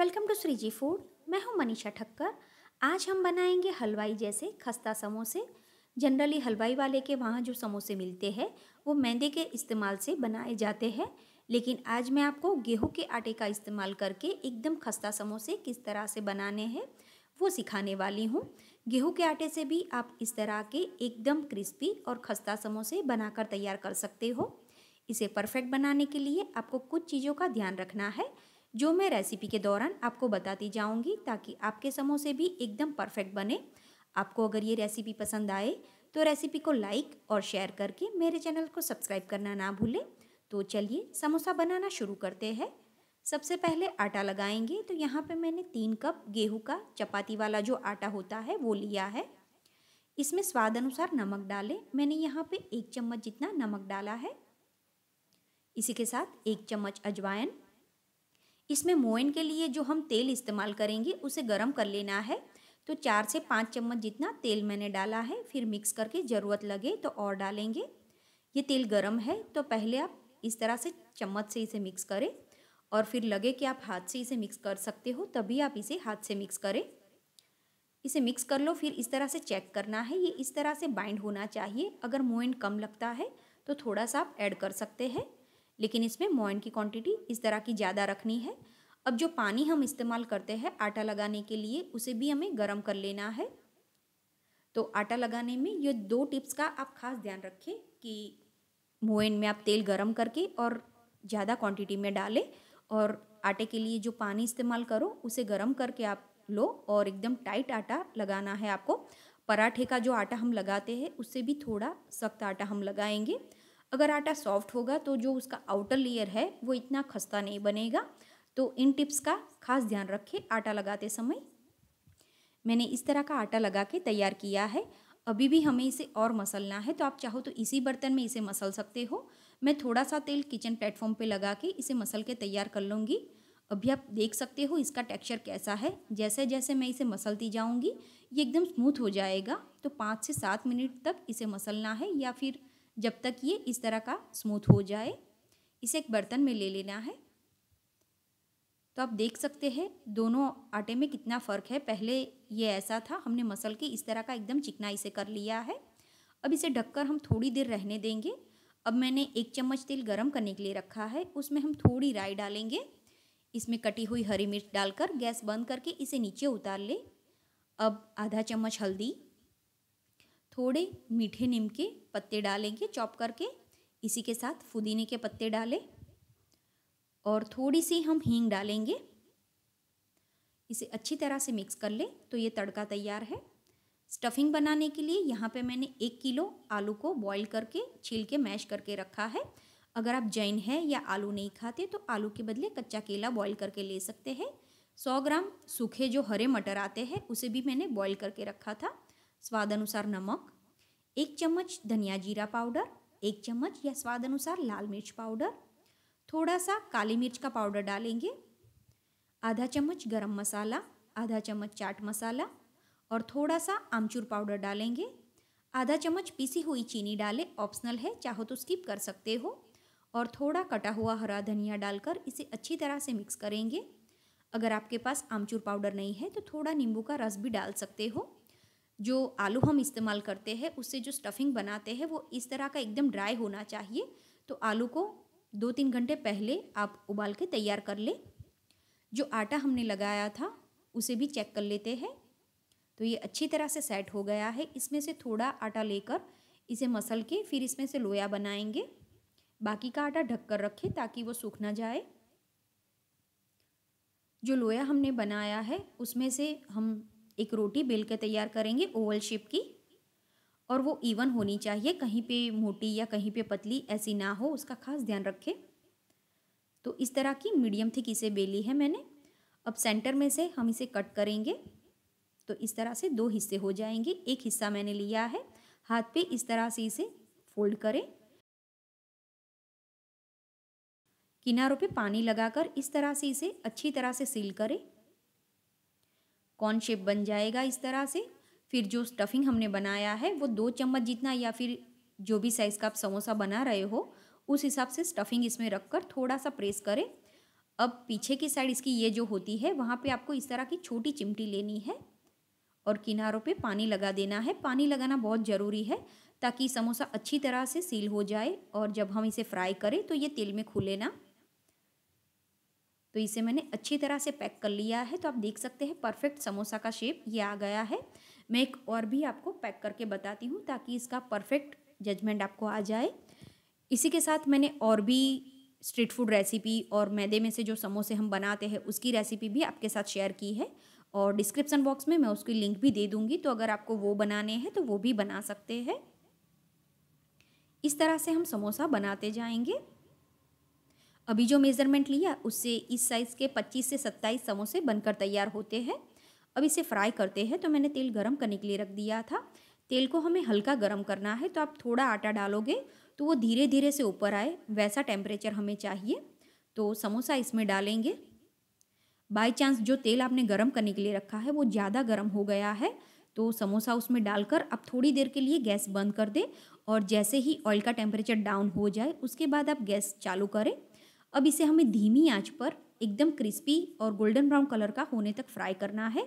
welcome to Shriji food मैं हूं मनीषा ठक्कर आज हम बनाएंगे हलवाई जैसे खस्ता समोसे जनरली हलवाई वाले के वहाँ जो समोसे मिलते हैं वो मैदे के इस्तेमाल से बनाए जाते हैं लेकिन आज मैं आपको गेहूं के आटे का इस्तेमाल करके एकदम खस्ता समोसे किस तरह से बनाने हैं वो सिखाने वाली हूँ गेहूं के आटे से भी आप इस तरह के एकदम क्रिस्पी और खस्ता समोसे बनाकर तैयार कर सकते हो इसे परफेक्ट बनाने के लिए आपको कुछ चीज़ों का ध्यान रखना है जो मैं रेसिपी के दौरान आपको बताती जाऊंगी ताकि आपके समोसे भी एकदम परफेक्ट बने आपको अगर ये रेसिपी पसंद आए तो रेसिपी को लाइक और शेयर करके मेरे चैनल को सब्सक्राइब करना ना भूलें तो चलिए समोसा बनाना शुरू करते हैं सबसे पहले आटा लगाएंगे तो यहाँ पे मैंने तीन कप गेहूं का चपाती वाला जो आटा होता है वो लिया है इसमें स्वाद अनुसार नमक डालें मैंने यहाँ पे एक चम्मच जितना नमक डाला है इसी के साथ एक चम्मच अजवाइन इसमें मोइन के लिए जो हम तेल इस्तेमाल करेंगे उसे गर्म कर लेना है तो चार से पाँच चम्मच जितना तेल मैंने डाला है फिर मिक्स करके ज़रूरत लगे तो और डालेंगे ये तेल गर्म है तो पहले आप इस तरह से चम्मच से इसे मिक्स करें और फिर लगे कि आप हाथ से इसे मिक्स कर सकते हो तभी आप इसे हाथ से मिक्स करें इसे मिक्स कर लो फिर इस तरह से चेक करना है ये इस तरह से बाइंड होना चाहिए अगर मोइन कम लगता है तो थोड़ा सा आप ऐड कर सकते हैं लेकिन इसमें मोइन की क्वांटिटी इस तरह की ज़्यादा रखनी है अब जो पानी हम इस्तेमाल करते हैं आटा लगाने के लिए उसे भी हमें गर्म कर लेना है तो आटा लगाने में ये दो टिप्स का आप खास ध्यान रखें कि मोइन में आप तेल गर्म करके और ज़्यादा क्वांटिटी में डालें और आटे के लिए जो पानी इस्तेमाल करो उसे गर्म करके आप लो और एकदम टाइट आटा लगाना है आपको पराठे का जो आटा हम लगाते हैं उससे भी थोड़ा सख्त आटा हम लगाएंगे अगर आटा सॉफ्ट होगा तो जो उसका आउटर लेयर है वो इतना खस्ता नहीं बनेगा तो इन टिप्स का खास ध्यान रखें आटा लगाते समय मैंने इस तरह का आटा लगा के तैयार किया है अभी भी हमें इसे और मसलना है तो आप चाहो तो इसी बर्तन में इसे मसल सकते हो मैं थोड़ा सा तेल किचन प्लेटफॉर्म पे लगा के इसे मसल के तैयार कर लूँगी अभी आप देख सकते हो इसका टेक्सचर कैसा है जैसे जैसे मैं इसे मसलती जाऊँगी ये एकदम स्मूथ हो जाएगा तो पाँच से सात मिनट तक इसे मसलना है या फिर जब तक ये इस तरह का स्मूथ हो जाए इसे एक बर्तन में ले लेना है तो आप देख सकते हैं दोनों आटे में कितना फ़र्क है पहले ये ऐसा था हमने मसल के इस तरह का एकदम चिकना इसे कर लिया है अब इसे ढककर हम थोड़ी देर रहने देंगे अब मैंने एक चम्मच तेल गरम करने के लिए रखा है उसमें हम थोड़ी राई डालेंगे इसमें कटी हुई हरी मिर्च डालकर गैस बंद करके इसे नीचे उतार ले अब आधा चम्मच हल्दी थोड़े मीठे नीम के पत्ते डालेंगे चॉप करके इसी के साथ फुदीने के पत्ते डालें और थोड़ी सी हम हींग डालेंगे इसे अच्छी तरह से मिक्स कर लें तो ये तड़का तैयार है स्टफिंग बनाने के लिए यहाँ पे मैंने एक किलो आलू को बॉईल करके छील के मैश करके रखा है अगर आप जैन है या आलू नहीं खाते तो आलू के बदले कच्चा केला बॉईल करके ले सकते हैं सौ ग्राम सूखे जो हरे मटर आते हैं उसे भी मैंने बॉईल करके रखा था स्वाद अनुसार नमक एक चम्मच धनिया जीरा पाउडर एक चम्मच या स्वाद अनुसार लाल मिर्च पाउडर थोड़ा सा काली मिर्च का पाउडर डालेंगे आधा चम्मच गरम मसाला आधा चम्मच चाट मसाला और थोड़ा सा आमचूर पाउडर डालेंगे आधा चम्मच पीसी हुई चीनी डालें ऑप्शनल है चाहो तो स्किप कर सकते हो और थोड़ा कटा हुआ हरा धनिया डालकर इसे अच्छी तरह से मिक्स करेंगे अगर आपके पास आमचूर पाउडर नहीं है तो थोड़ा नींबू का रस भी डाल सकते हो जो आलू हम इस्तेमाल करते हैं उससे जो स्टफिंग बनाते हैं वो इस तरह का एकदम ड्राई होना चाहिए तो आलू को दो तीन घंटे पहले आप उबाल के तैयार कर लें जो आटा हमने लगाया था उसे भी चेक कर लेते हैं तो ये अच्छी तरह से सेट हो गया है इसमें से थोड़ा आटा लेकर इसे मसल के फिर इसमें से लोया बनाएंगे बाकी का आटा ढक कर रखें ताकि वो सूख ना जाए जो लोया हमने बनाया है उसमें से हम एक रोटी बेल के तैयार करेंगे ओवल शेप की और वो इवन होनी चाहिए कहीं पे मोटी या कहीं पे पतली ऐसी ना हो उसका खास ध्यान रखें तो इस तरह की मीडियम थिक इसे बेली है मैंने अब सेंटर में से हम इसे कट करेंगे तो इस तरह से दो हिस्से हो जाएंगे एक हिस्सा मैंने लिया है हाथ पे इस तरह से इसे फोल्ड करें किनारों पे पानी लगाकर इस तरह से इसे अच्छी तरह से सील करें कौन शेप बन जाएगा इस तरह से फिर जो स्टफिंग हमने बनाया है वो दो चम्मच जितना या फिर जो भी साइज़ का आप समोसा बना रहे हो उस हिसाब से स्टफिंग इसमें रख कर थोड़ा सा प्रेस करें अब पीछे की साइड इसकी ये जो होती है वहाँ पे आपको इस तरह की छोटी चिमटी लेनी है और किनारों पे पानी लगा देना है पानी लगाना बहुत ज़रूरी है ताकि समोसा अच्छी तरह से सील हो जाए और जब हम इसे फ्राई करें तो ये तेल में खुले ना तो इसे मैंने अच्छी तरह से पैक कर लिया है तो आप देख सकते हैं परफेक्ट समोसा का शेप ये आ गया है मैं एक और भी आपको पैक करके बताती हूँ ताकि इसका परफेक्ट जजमेंट आपको आ जाए इसी के साथ मैंने और भी स्ट्रीट फूड रेसिपी और मैदे में से जो समोसे हम बनाते हैं उसकी रेसिपी भी आपके साथ शेयर की है और डिस्क्रिप्सन बॉक्स में मैं उसकी लिंक भी दे दूंगी तो अगर आपको वो बनाने हैं तो वो भी बना सकते हैं इस तरह से हम समोसा बनाते जाएंगे अभी जो मेज़रमेंट लिया उससे इस साइज़ के 25 से 27 समोसे बनकर तैयार होते हैं अब इसे फ्राई करते हैं तो मैंने तेल गरम करने के लिए रख दिया था तेल को हमें हल्का गरम करना है तो आप थोड़ा आटा डालोगे तो वो धीरे धीरे से ऊपर आए वैसा टेम्परेचर हमें चाहिए तो समोसा इसमें डालेंगे बाई चांस जो तेल आपने गरम करने के लिए रखा है वो ज़्यादा गर्म हो गया है तो समोसा उसमें डालकर आप थोड़ी देर के लिए गैस बंद कर दें और जैसे ही ऑयल का टेम्परेचर डाउन हो जाए उसके बाद आप गैस चालू करें अब इसे हमें धीमी आंच पर एकदम क्रिस्पी और गोल्डन ब्राउन कलर का होने तक फ्राई करना है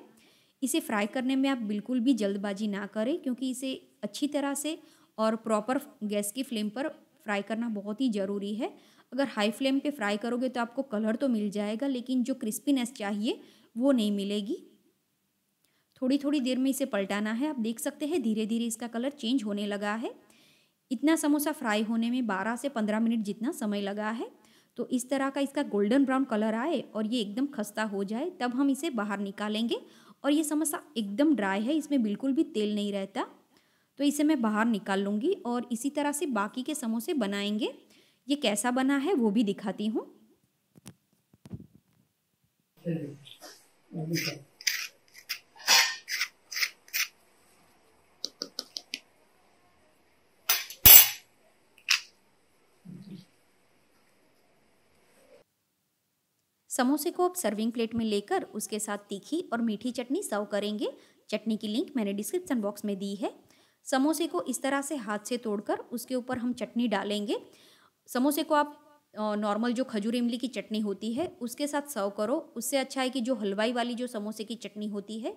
इसे फ्राई करने में आप बिल्कुल भी जल्दबाजी ना करें क्योंकि इसे अच्छी तरह से और प्रॉपर गैस की फ्लेम पर फ्राई करना बहुत ही ज़रूरी है अगर हाई फ्लेम पे फ्राई करोगे तो आपको कलर तो मिल जाएगा लेकिन जो क्रिस्पीनेस चाहिए वो नहीं मिलेगी थोड़ी थोड़ी देर में इसे पलटाना है आप देख सकते हैं धीरे धीरे इसका कलर चेंज होने लगा है इतना समोसा फ्राई होने में 12 से 15 मिनट जितना समय लगा है तो इस तरह का इसका गोल्डन ब्राउन कलर आए और ये एकदम खस्ता हो जाए तब हम इसे बाहर निकालेंगे और ये समोसा एकदम ड्राई है इसमें बिल्कुल भी तेल नहीं रहता तो इसे मैं बाहर निकाल लूँगी और इसी तरह से बाकी के समोसे बनाएंगे ये कैसा बना है वो भी दिखाती हूँ समोसे को आप सर्विंग प्लेट में लेकर उसके साथ तीखी और मीठी चटनी सर्व करेंगे चटनी की लिंक मैंने डिस्क्रिप्शन बॉक्स में दी है समोसे को इस तरह से हाथ से तोड़कर उसके ऊपर हम चटनी डालेंगे समोसे को आप नॉर्मल जो खजूर इमली की चटनी होती है उसके साथ सर्व करो उससे अच्छा है कि जो हलवाई वाली जो समोसे की चटनी होती है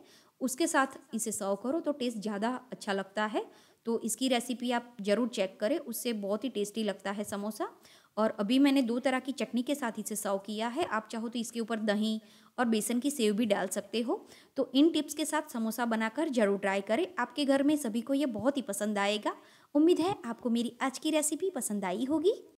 उसके साथ इसे सर्व करो तो टेस्ट ज़्यादा अच्छा लगता है तो इसकी रेसिपी आप ज़रूर चेक करें उससे बहुत ही टेस्टी लगता है समोसा और अभी मैंने दो तरह की चटनी के साथ इसे सर्व किया है आप चाहो तो इसके ऊपर दही और बेसन की सेव भी डाल सकते हो तो इन टिप्स के साथ समोसा बनाकर ज़रूर ट्राई करें आपके घर में सभी को ये बहुत ही पसंद आएगा उम्मीद है आपको मेरी आज की रेसिपी पसंद आई होगी